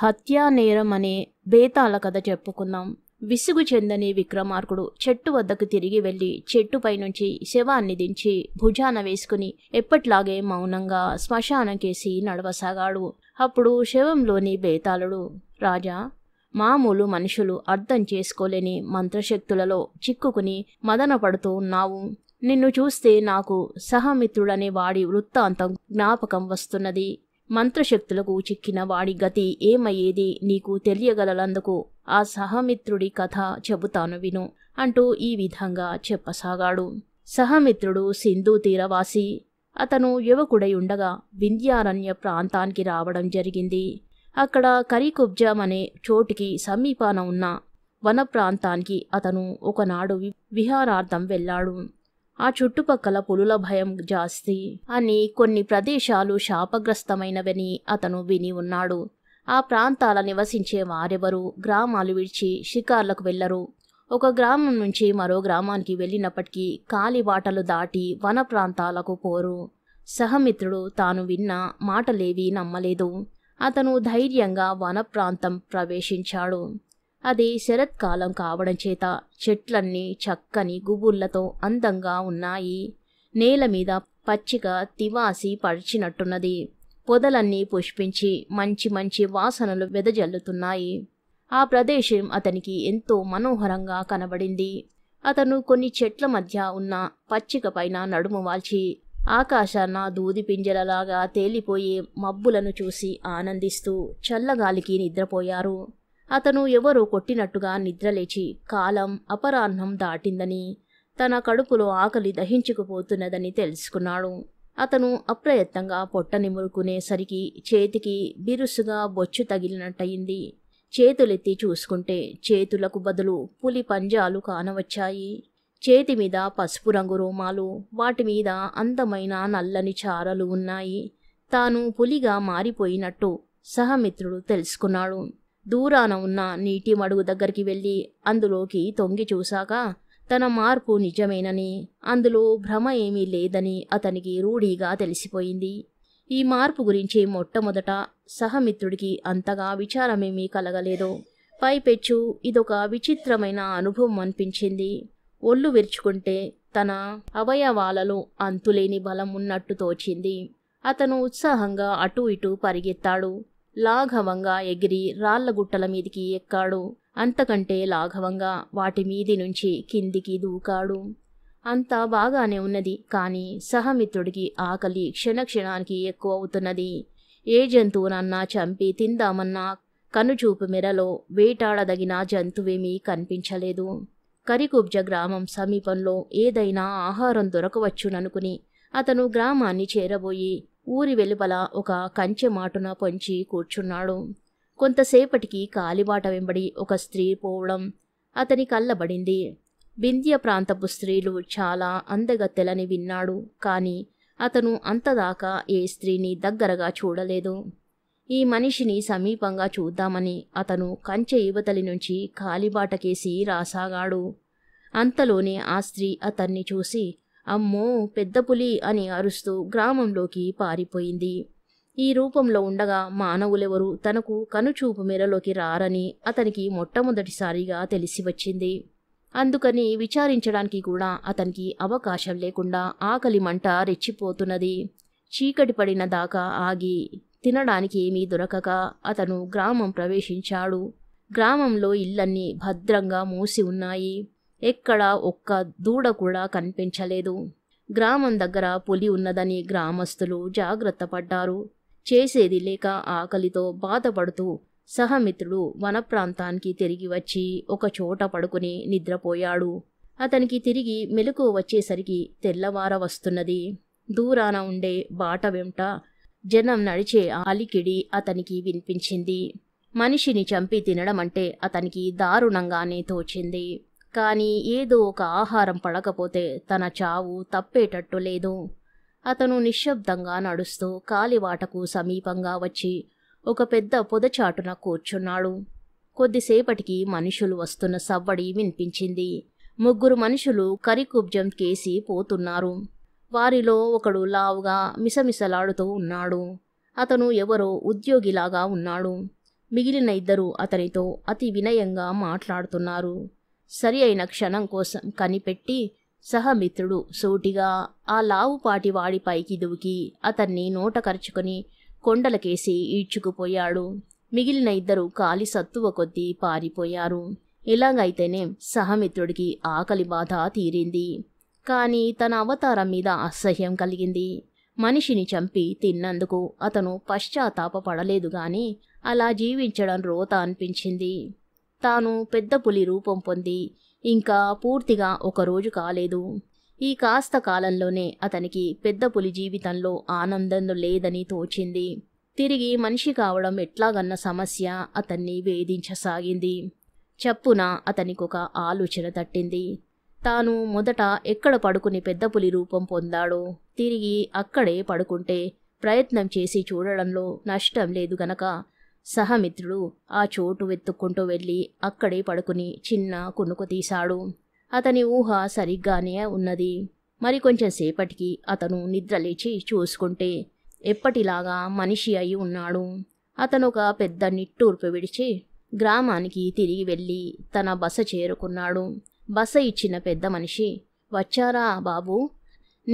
హత్యా నేరం అనే బేతాల కథ చెప్పుకుందాం విసుగు చెందని విక్రమార్కుడు చెట్టు వద్దకు తిరిగి వెళ్ళి చెట్టుపై నుంచి శవాన్ని దించి భుజాన వేసుకుని ఎప్పట్లాగే మౌనంగా శ్మశానకేసి నడవసాగాడు అప్పుడు శవంలోని బేతాళుడు రాజా మామూలు మనుషులు అర్థం చేసుకోలేని మంత్రశక్తులలో చిక్కుకుని మదనపడుతూ ఉన్నావు నిన్ను చూస్తే నాకు సహమిత్రుడనే వాడి వృత్తాంతం జ్ఞాపకం వస్తున్నది మంత్రశక్తులకు చిక్కిన వాడి గతి ఏమయ్యేది నీకు తెలియగలందుకు ఆ సహమిత్రుడి కథ చెబుతాను విను అంటూ ఈ విధంగా చెప్పసాగాడు సహమిత్రుడు సింధు తీరవాసి అతను యువకుడై ఉండగా వింధ్యారణ్య ప్రాంతానికి రావడం జరిగింది అక్కడ కరీకుబ్జాం అనే చోటికి సమీపాన ఉన్న వన ప్రాంతానికి అతను ఒకనాడు విహారార్థం వెళ్ళాడు ఆ చుట్టుపక్కల పులుల భయం జాస్తి అని కొన్ని ప్రదేశాలు శాపగ్రస్తమైనవని అతను విని ఉన్నాడు ఆ ప్రాంతాల నివసించే వారెవరూ గ్రామాలు విడిచి షికార్లకు వెళ్లరు ఒక గ్రామం నుంచి మరో గ్రామానికి వెళ్ళినప్పటికీ కాలిబాటలు దాటి వన ప్రాంతాలకు పోరు సహమిత్రుడు తాను విన్న మాటలేవి నమ్మలేదు అతను ధైర్యంగా వన ప్రాంతం ప్రవేశించాడు అది శరత్కాలం కావడం చేత చెట్లన్నీ చక్కని గుబుర్లతో అందంగా ఉన్నాయి నేల మీద పచ్చిక తివాసి పరిచినట్టున్నది పొదలన్నీ పుష్పించి మంచి మంచి వాసనలు వెదజల్లుతున్నాయి ఆ ప్రదేశం అతనికి ఎంతో మనోహరంగా కనబడింది అతను కొన్ని చెట్ల మధ్య ఉన్న పచ్చిక పైన నడుము వాల్చి ఆకాశాన దూది పింజలలాగా తేలిపోయే మబ్బులను చూసి ఆనందిస్తూ చల్లగాలికి నిద్రపోయారు అతను ఎవరో కొట్టినట్టుగా నిద్రలేచి కాలం అపరాహ్నం దాటిందని తన కడుపులో ఆకలి దహించుకుపోతున్నదని తెలుసుకున్నాడు అతను అప్రయత్నంగా పొట్ట నిమురుకునేసరికి చేతికి బిరుసుగా బొచ్చు తగిలినట్టయింది చేతులెత్తి చూసుకుంటే చేతులకు బదులు పులి పంజాలు కానవచ్చాయి చేతి మీద పసుపు రంగు రోమాలు వాటి మీద అందమైన నల్లని చారలు ఉన్నాయి తాను పులిగా మారిపోయినట్టు సహమిత్రుడు తెలుసుకున్నాడు దూరాన ఉన్న నీటి మడుగు దగ్గరికి వెళ్ళి అందులోకి తొంగి చూశాక తన మార్పు నిజమేనని అందులో భ్రమ ఏమీ లేదని అతనికి రూఢీగా తెలిసిపోయింది ఈ మార్పు గురించి మొట్టమొదట సహమిత్రుడికి అంతగా విచారమేమీ కలగలేదు పైపెచ్చు ఇదొక విచిత్రమైన అనుభవం అనిపించింది ఒళ్ళు విరుచుకుంటే తన అవయవాలలో అంతులేని బలం ఉన్నట్టు తోచింది అతను ఉత్సాహంగా అటూ ఇటూ పరిగెత్తాడు లాఘవంగా ఎగిరి గుట్టల మీదికి ఎక్కాడు అంతకంటే లాఘవంగా వాటి మీది నుంచి కిందికి దూకాడు అంతా బాగానే ఉన్నది కానీ సహమిత్రుడికి ఆకలి క్షణక్షణానికి ఎక్కువ అవుతున్నది ఏ జంతువునన్నా చంపి తిందామన్నా కనుచూపు మెరలో వేటాడదగిన జంతువేమీ కనిపించలేదు కరికుబ్జ గ్రామం సమీపంలో ఏదైనా ఆహారం దొరకవచ్చుననుకుని అతను గ్రామాన్ని చేరబోయి ఊరి వెలుపల ఒక కంచె మాటున పొంచి కూర్చున్నాడు కొంతసేపటికి కాలిబాట వెంబడి ఒక స్త్రీ పోవడం అతని కళ్ళబడింది వింధ్య ప్రాంతపు స్త్రీలు చాలా అందగత్తెలని విన్నాడు కానీ అతను అంతదాకా ఏ స్త్రీని దగ్గరగా చూడలేదు ఈ మనిషిని సమీపంగా చూద్దామని అతను కంచె యువతలి నుంచి కాలిబాటకేసి రాసాగాడు అంతలోనే ఆ స్త్రీ అతన్ని చూసి అమ్మో పెద్ద పులి అని అరుస్తూ గ్రామంలోకి పారిపోయింది ఈ రూపంలో ఉండగా మానవులెవరూ తనకు కనుచూపు మేరలోకి రారని అతనికి మొట్టమొదటిసారిగా తెలిసి వచ్చింది అందుకని విచారించడానికి కూడా అతనికి అవకాశం లేకుండా ఆకలి మంట రెచ్చిపోతున్నది చీకటి పడిన దాకా ఆగి తినడానికి ఏమీ దొరకక అతను గ్రామం ప్రవేశించాడు గ్రామంలో ఇళ్ళన్నీ భద్రంగా మూసి ఉన్నాయి ఎక్కడా ఒక్క దూడ కూడా కనిపించలేదు గ్రామం దగ్గర పులి ఉన్నదని గ్రామస్తులు జాగ్రత్త పడ్డారు చేసేది లేక ఆకలితో బాధపడుతూ సహమిత్రుడు వన ప్రాంతానికి తిరిగి వచ్చి ఒక చోట పడుకుని నిద్రపోయాడు అతనికి తిరిగి మెలకు వచ్చేసరికి తెల్లవార వస్తున్నది దూరాన ఉండే బాట వెంట జనం నడిచే ఆలికిడి అతనికి వినిపించింది మనిషిని చంపి తినడమంటే అతనికి దారుణంగానే తోచింది కానీ ఏదో ఒక ఆహారం పడకపోతే తన చావు తప్పేటట్టు లేదు అతను నిశ్శబ్దంగా నడుస్తూ కాలివాటకు సమీపంగా వచ్చి ఒక పెద్ద పొదచాటున కూర్చున్నాడు కొద్దిసేపటికి మనుషులు వస్తున్న సవ్వడి వినిపించింది ముగ్గురు మనుషులు కరికుబ్జం కేసి పోతున్నారు వారిలో ఒకడు లావుగా మిసమిసలాడుతూ ఉన్నాడు అతను ఎవరో ఉద్యోగిలాగా ఉన్నాడు మిగిలిన ఇద్దరు అతనితో అతి వినయంగా మాట్లాడుతున్నారు సరి అయిన క్షణం కోసం కనిపెట్టి సహమిత్రుడు సూటిగా ఆ లావుపాటి వాడిపైకి దూకి అతన్ని నోట కరుచుకొని కొండలకేసి ఈడ్చుకుపోయాడు మిగిలిన ఇద్దరు కాలి సత్తువ కొద్దీ పారిపోయారు ఇలాగైతేనే సహమిత్రుడికి ఆకలి బాధ తీరింది కానీ తన అవతారం మీద అసహ్యం కలిగింది మనిషిని చంపి తిన్నందుకు అతను పడలేదు గాని అలా జీవించడం రోత అనిపించింది తాను పెద్ద పులి రూపం పొంది ఇంకా పూర్తిగా ఒకరోజు కాలేదు ఈ కాస్త కాలంలోనే అతనికి పెద్ద పులి జీవితంలో ఆనందం లేదని తోచింది తిరిగి మనిషి కావడం ఎట్లాగన్న సమస్య అతన్ని వేధించసాగింది చప్పున అతనికొక ఆలోచన తట్టింది తాను మొదట ఎక్కడ పడుకుని పెద్ద పులి రూపం పొందాడో తిరిగి అక్కడే పడుకుంటే ప్రయత్నం చేసి చూడడంలో నష్టం లేదు గనక సహమిత్రుడు ఆ చోటు వెతుక్కుంటూ వెళ్ళి అక్కడే పడుకుని చిన్న కునుకు తీశాడు అతని ఊహ సరిగ్గానే ఉన్నది మరి కొంచెం సేపటికి అతను నిద్రలేచి చూసుకుంటే ఎప్పటిలాగా మనిషి అయి ఉన్నాడు అతను ఒక పెద్ద నిట్టూర్పు విడిచి గ్రామానికి తిరిగి వెళ్ళి తన బస చేరుకున్నాడు బస ఇచ్చిన పెద్ద మనిషి వచ్చారా బాబు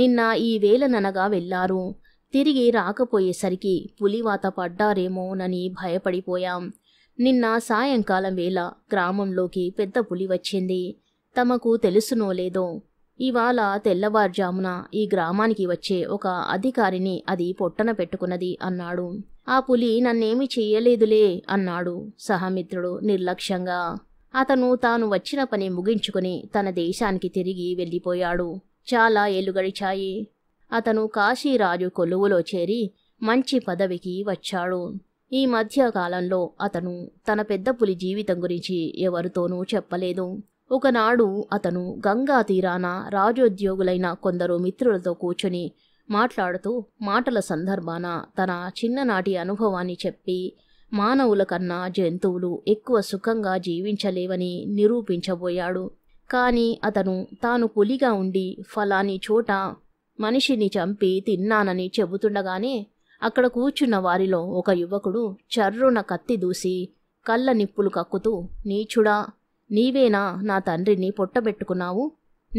నిన్న ఈ వేలననగా వెళ్ళారు తిరిగి రాకపోయేసరికి పులివాత పడ్డారేమోనని భయపడిపోయాం నిన్న సాయంకాలం వేళ గ్రామంలోకి పెద్ద పులి వచ్చింది తమకు తెలుసునో లేదో ఇవాళ తెల్లవారుజామున ఈ గ్రామానికి వచ్చే ఒక అధికారిని అది పొట్టన పెట్టుకున్నది అన్నాడు ఆ పులి నన్నేమి చెయ్యలేదులే అన్నాడు సహమిత్రుడు నిర్లక్ష్యంగా అతను తాను వచ్చిన పని ముగించుకుని తన దేశానికి తిరిగి వెళ్ళిపోయాడు చాలా ఏళ్ళు గడిచాయి అతను కాశీరాజు కొలువులో చేరి మంచి పదవికి వచ్చాడు ఈ మధ్యకాలంలో అతను తన పెద్ద పులి జీవితం గురించి ఎవరితోనూ చెప్పలేదు ఒకనాడు అతను గంగా తీరాన రాజోద్యోగులైన కొందరు మిత్రులతో కూర్చొని మాట్లాడుతూ మాటల సందర్భాన తన చిన్ననాటి అనుభవాన్ని చెప్పి మానవుల కన్నా జంతువులు ఎక్కువ సుఖంగా జీవించలేవని నిరూపించబోయాడు కానీ అతను తాను పులిగా ఉండి ఫలాని చోట మనిషిని చంపి తిన్నానని చెబుతుండగానే అక్కడ కూర్చున్న వారిలో ఒక యువకుడు చర్రున కత్తి దూసి కళ్ళ నిప్పులు కక్కుతూ నీచుడా నీవేనా నా తండ్రిని పొట్టబెట్టుకున్నావు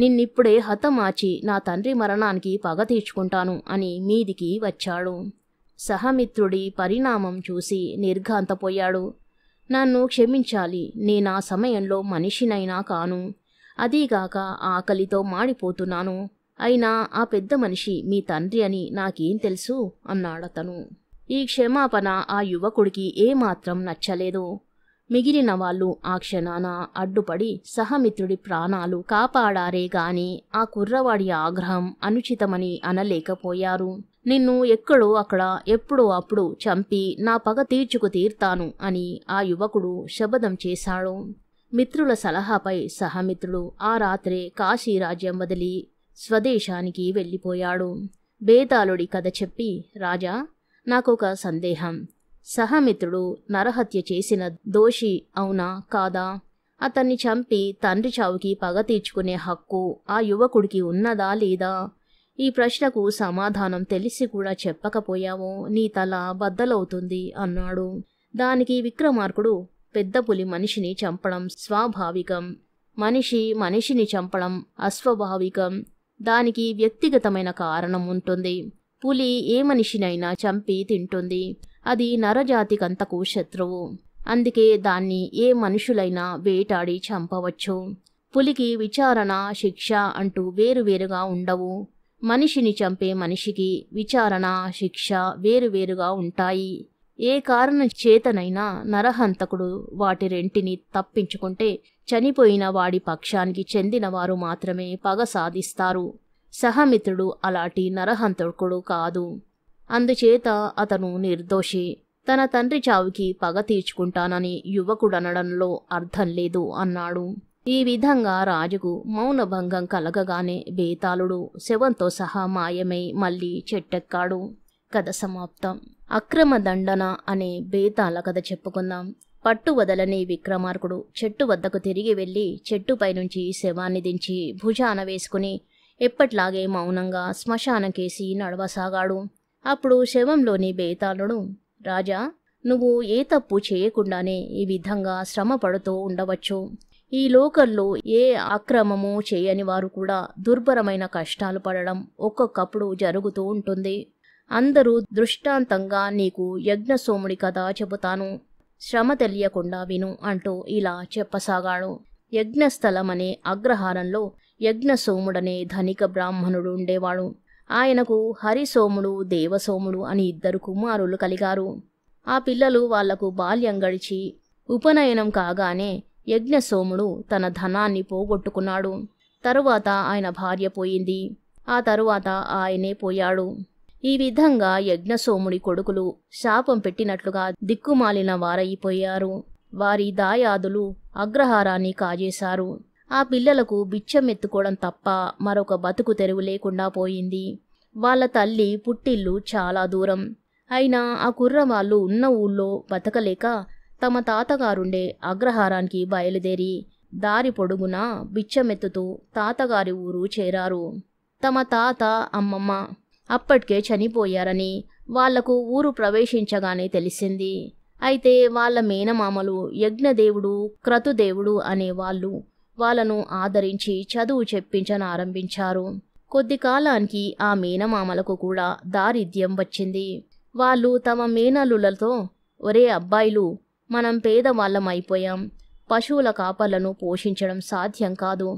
నిన్నిప్పుడే హతమాచి నా తండ్రి మరణానికి పగ తీర్చుకుంటాను అని మీదికి వచ్చాడు సహమిత్రుడి పరిణామం చూసి నిర్ఘాంతపోయాడు నన్ను క్షమించాలి నేనా సమయంలో మనిషినైనా కాను అదీగాక ఆకలితో మాడిపోతున్నాను అయినా ఆ పెద్ద మనిషి మీ తండ్రి అని నాకేం తెలుసు అన్నాడతను ఈ క్షమాపణ ఆ యువకుడికి ఏమాత్రం నచ్చలేదు మిగిలిన వాళ్ళు ఆ క్షణాన అడ్డుపడి సహమిత్రుడి ప్రాణాలు కాపాడారే గాని ఆ కుర్రవాడి ఆగ్రహం అనుచితమని అనలేకపోయారు నిన్ను ఎక్కడో అక్కడ ఎప్పుడో అప్పుడు చంపి నా పగ తీర్చుకు తీర్తాను అని ఆ యువకుడు శబదం చేశాడు మిత్రుల సలహాపై సహమిత్రుడు ఆ రాత్రే కాశీరాజ్యం వదిలి స్వదేశానికి వెళ్ళిపోయాడు బేతాళుడి కథ చెప్పి రాజా నాకొక సందేహం సహమిత్రుడు నరహత్య చేసిన దోషి అవునా కాదా అతన్ని చంపి తండ్రి చావుకి పగ తీర్చుకునే హక్కు ఆ యువకుడికి ఉన్నదా లేదా ఈ ప్రశ్నకు సమాధానం తెలిసి కూడా చెప్పకపోయావో నీ తల బద్దలవుతుంది అన్నాడు దానికి విక్రమార్కుడు పెద్ద పులి మనిషిని చంపడం స్వాభావికం మనిషి మనిషిని చంపడం అస్వాభావికం దానికి వ్యక్తిగతమైన కారణం ఉంటుంది పులి ఏ మనిషినైనా చంపి తింటుంది అది నరజాతికంతకు శత్రువు అందుకే దాన్ని ఏ మనుషులైనా వేటాడి చంపవచ్చు పులికి విచారణ శిక్ష అంటూ వేరువేరుగా ఉండవు మనిషిని చంపే మనిషికి విచారణ శిక్ష వేరువేరుగా ఉంటాయి ఏ కారణం చేతనైనా నరహంతకుడు వాటి రెంటిని తప్పించుకుంటే చనిపోయిన వాడి పక్షానికి చెందినవారు మాత్రమే పగ సాధిస్తారు సహమిత్రుడు అలాంటి నరహంతకుడు కాదు అందుచేత అతను నిర్దోషి తన తండ్రి చావుకి పగ తీర్చుకుంటానని యువకుడనడంలో అర్థం లేదు అన్నాడు ఈ విధంగా రాజుకు మౌనభంగం కలగగానే బేతాళుడు శవంతో సహా మాయమై మళ్ళీ చెట్టెక్కాడు కథ సమాప్తం అక్రమ దండన అనే బేతాల కథ చెప్పుకుందాం పట్టు వదలని విక్రమార్కుడు చెట్టు వద్దకు తిరిగి వెళ్ళి చెట్టుపై నుంచి శవాన్ని దించి భుజాన వేసుకుని ఎప్పట్లాగే మౌనంగా శ్మశానకేసి నడవసాగాడు అప్పుడు శవంలోని బేతాళుడు రాజా నువ్వు ఏ తప్పు చేయకుండానే ఈ విధంగా శ్రమ పడుతూ ఉండవచ్చు ఈ లోకల్లో ఏ అక్రమము చేయని వారు కూడా దుర్భరమైన కష్టాలు పడడం ఒక్కొక్కప్పుడు జరుగుతూ ఉంటుంది అందరూ దృష్టాంతంగా నీకు యజ్ఞసోముడి కథ చెబుతాను శ్రమ తెలియకుండా విను అంటూ ఇలా చెప్పసాగాడు యజ్ఞస్థలమనే అగ్రహారంలో యజ్ఞసోముడనే ధనిక బ్రాహ్మణుడు ఉండేవాడు ఆయనకు హరిసోముడు దేవసోముడు అని ఇద్దరు కుమారులు కలిగారు ఆ పిల్లలు వాళ్లకు బాల్యం గడిచి ఉపనయనం కాగానే యజ్ఞసోముడు తన ధనాన్ని పోగొట్టుకున్నాడు తరువాత ఆయన భార్య పోయింది ఆ తరువాత ఆయనే పోయాడు ఈ విధంగా యజ్ఞసోముడి కొడుకులు శాపం పెట్టినట్లుగా దిక్కుమాలిన వారైపోయారు వారి దాయాదులు అగ్రహారాన్ని కాజేశారు ఆ పిల్లలకు బిచ్చమెత్తుకోవడం తప్ప మరొక బతుకు తెరువు లేకుండా పోయింది వాళ్ళ తల్లి పుట్టిల్లు చాలా దూరం అయినా ఆ కుర్రవాళ్ళు ఉన్న ఊళ్ళో బతకలేక తమ తాతగారుండే అగ్రహారానికి బయలుదేరి దారి పొడుగునా బిచ్చమెత్తుతూ తాతగారి ఊరు చేరారు తమ తాత అమ్మమ్మ అప్పటికే చనిపోయారని వాళ్లకు ఊరు ప్రవేశించగానే తెలిసింది అయితే వాళ్ళ మేనమామలు యజ్ఞదేవుడు క్రతుదేవుడు అనేవాళ్ళు వాళ్ళను ఆదరించి చదువు చెప్పించనారంభించారు కొద్ది కాలానికి ఆ మేనమామలకు కూడా దారిద్ర్యం వచ్చింది వాళ్ళు తమ మేనలులతో ఒరే అబ్బాయిలు మనం పేదవాళ్ళమైపోయాం పశువుల కాపలను పోషించడం సాధ్యం కాదు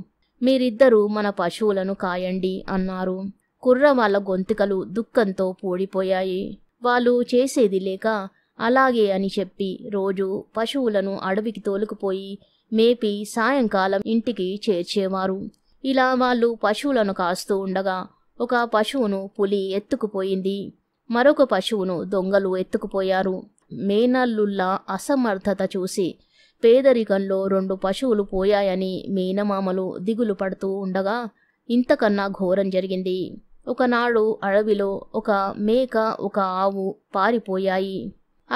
మీరిద్దరూ మన పశువులను కాయండి అన్నారు కుర్రవాళ్ళ గొంతుకలు దుఃఖంతో పూడిపోయాయి వాళ్ళు చేసేది లేక అలాగే అని చెప్పి రోజు పశువులను అడవికి తోలుకుపోయి మేపి సాయంకాలం ఇంటికి చేర్చేవారు ఇలా వాళ్ళు పశువులను కాస్తూ ఉండగా ఒక పశువును పులి ఎత్తుకుపోయింది మరొక పశువును దొంగలు ఎత్తుకుపోయారు మేనల్లుళ్ళ అసమర్థత చూసి పేదరికంలో రెండు పశువులు పోయాయని మేనమామలు దిగులు పడుతూ ఉండగా ఇంతకన్నా ఘోరం జరిగింది ఒకనాడు అడవిలో ఒక మేక ఒక ఆవు పారిపోయాయి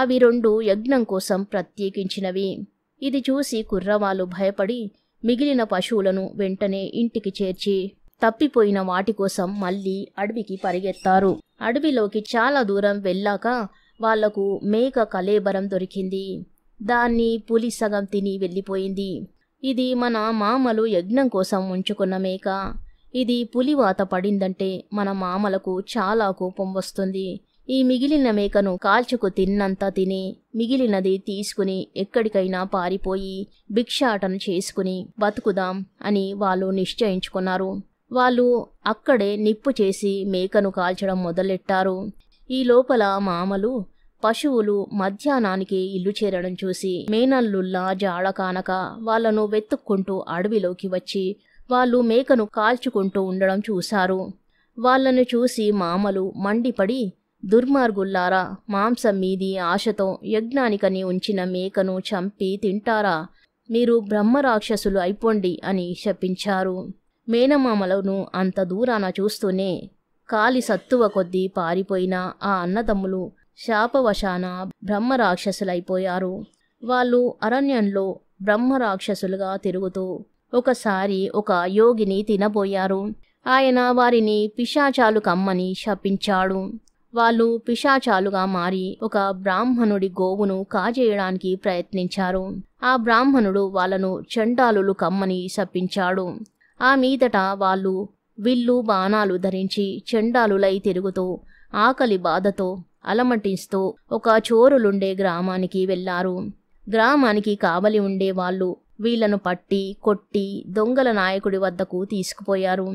అవి రెండు యజ్ఞం కోసం ప్రత్యేకించినవి ఇది చూసి కుర్రవాలు భయపడి మిగిలిన పశువులను వెంటనే ఇంటికి చేర్చి తప్పిపోయిన వాటి కోసం మళ్ళీ అడవికి పరిగెత్తారు అడవిలోకి చాలా దూరం వెళ్ళాక వాళ్లకు మేక కలేబరం దొరికింది దాన్ని పులి సగం తిని వెళ్ళిపోయింది ఇది మన మామలు యజ్ఞం కోసం ఉంచుకున్న మేక ఇది పులివాత పడిందంటే మన మామలకు చాలా కోపం వస్తుంది ఈ మిగిలిన మేకను కాల్చుకు తిన్నంత తిని మిగిలినది తీసుకుని ఎక్కడికైనా పారిపోయి భిక్షాటన చేసుకుని బతుకుదాం అని వాళ్ళు నిశ్చయించుకున్నారు వాళ్ళు అక్కడే నిప్పు చేసి మేకను కాల్చడం మొదలెట్టారు ఈ లోపల మామలు పశువులు మధ్యాహ్నానికి ఇల్లు చేరడం చూసి మేనల్లుల్లా జాడ కానక వాళ్లను వెతుక్కుంటూ అడవిలోకి వచ్చి వాళ్ళు మేకను కాల్చుకుంటూ ఉండడం చూశారు వాళ్లను చూసి మామలు మండిపడి దుర్మార్గుల్లారా మాంసం మీది ఆశతో యజ్ఞానికని ఉంచిన మేకను చంపి తింటారా మీరు బ్రహ్మరాక్షసులు అయిపోండి అని శపించారు మేనమామలను అంత దూరాన చూస్తూనే కాలి సత్తువ కొద్దీ పారిపోయిన ఆ అన్నదమ్ములు శాపవశాన బ్రహ్మరాక్షసులైపోయారు వాళ్ళు అరణ్యంలో బ్రహ్మరాక్షసులుగా తిరుగుతూ ఒకసారి ఒక యోగిని తినబోయారు ఆయన వారిని పిశాచాలు కమ్మని శపించాడు వాళ్ళు పిశాచాలుగా మారి ఒక బ్రాహ్మణుడి గోవును కాజేయడానికి ప్రయత్నించారు ఆ బ్రాహ్మణుడు వాళ్ళను చండాలులు కమ్మని శపించాడు ఆ మీదట వాళ్ళు విల్లు బాణాలు ధరించి చండాలులై తిరుగుతూ ఆకలి బాధతో అలమటిస్తూ ఒక చోరులుండే గ్రామానికి వెళ్లారు గ్రామానికి కావలి వాళ్ళు వీళ్లను పట్టి కొట్టి దొంగల నాయకుడి వద్దకు తీసుకుపోయారు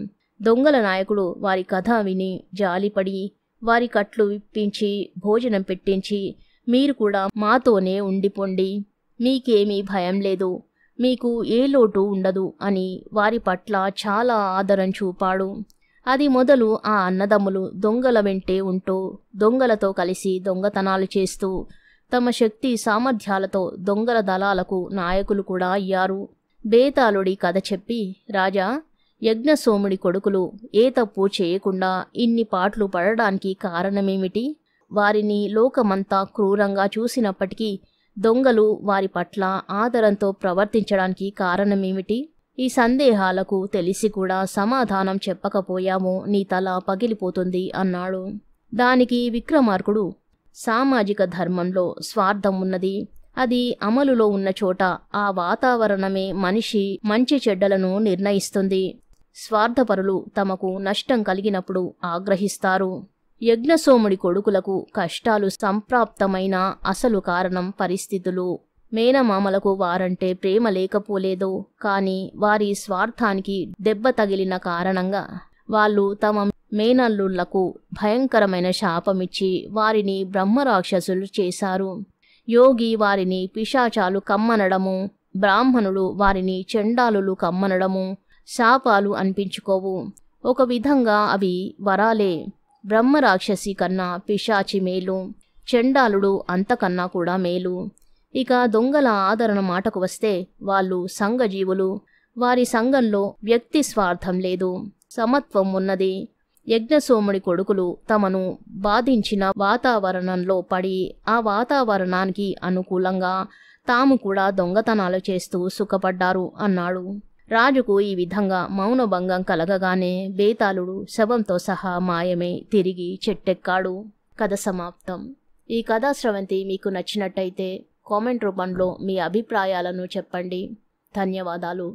దొంగల నాయకుడు వారి కథ విని జాలిపడి వారి కట్లు విప్పించి భోజనం పెట్టించి మీరు కూడా మాతోనే ఉండిపోండి మీకేమీ భయం లేదు మీకు ఏ లోటు ఉండదు అని వారి పట్ల చాలా ఆదరం చూపాడు అది మొదలు ఆ అన్నదమ్ములు దొంగల వెంటే ఉంటూ దొంగలతో కలిసి దొంగతనాలు చేస్తూ తమ శక్తి సామర్థ్యాలతో దొంగల దళాలకు నాయకులు కూడా అయ్యారు బేతాళుడి కథ చెప్పి రాజా యజ్ఞసోముడి కొడుకులు ఏ తప్పు చేయకుండా ఇన్ని పాటలు పడడానికి కారణమేమిటి వారిని లోకమంతా క్రూరంగా చూసినప్పటికీ దొంగలు వారి పట్ల ఆదరంతో ప్రవర్తించడానికి కారణమేమిటి ఈ సందేహాలకు తెలిసి కూడా సమాధానం చెప్పకపోయామో నీ తల పగిలిపోతుంది అన్నాడు దానికి విక్రమార్కుడు సామాజిక ధర్మంలో స్వార్థం ఉన్నది అది అమలులో ఉన్న చోట ఆ వాతావరణమే మనిషి మంచి చెడ్డలను నిర్ణయిస్తుంది స్వార్థపరులు తమకు నష్టం కలిగినప్పుడు ఆగ్రహిస్తారు యజ్ఞసోముడి కొడుకులకు కష్టాలు సంప్రాప్తమైన అసలు కారణం పరిస్థితులు మేనమామలకు వారంటే ప్రేమ లేకపోలేదు కాని వారి స్వార్థానికి దెబ్బ తగిలిన కారణంగా వాళ్ళు తమ మేనల్లుళ్లకు భయంకరమైన శాపమిచ్చి వారిని బ్రహ్మరాక్షసులు చేశారు యోగి వారిని పిశాచాలు కమ్మనడము బ్రాహ్మణులు వారిని చెండాలులు కమ్మనడము శాపాలు అనిపించుకోవు ఒక విధంగా అవి వరాలే బ్రహ్మరాక్షసి కన్నా పిశాచి మేలు చెండాలుడు అంతకన్నా కూడా మేలు ఇక దొంగల ఆదరణ మాటకు వస్తే వాళ్ళు సంఘజీవులు వారి సంఘంలో వ్యక్తి స్వార్థం లేదు సమత్వం ఉన్నది యజ్ఞసోముడి కొడుకులు తమను బాధించిన వాతావరణంలో పడి ఆ వాతావరణానికి అనుకూలంగా తాము కూడా దొంగతనాలు చేస్తూ సుఖపడ్డారు అన్నాడు రాజుకు ఈ విధంగా మౌనభంగం కలగగానే బేతాళుడు శవంతో సహా మాయమే తిరిగి చెట్టెక్కాడు కథ సమాప్తం ఈ కథా స్రవంతి మీకు నచ్చినట్టయితే కామెంట్ రూపంలో మీ అభిప్రాయాలను చెప్పండి ధన్యవాదాలు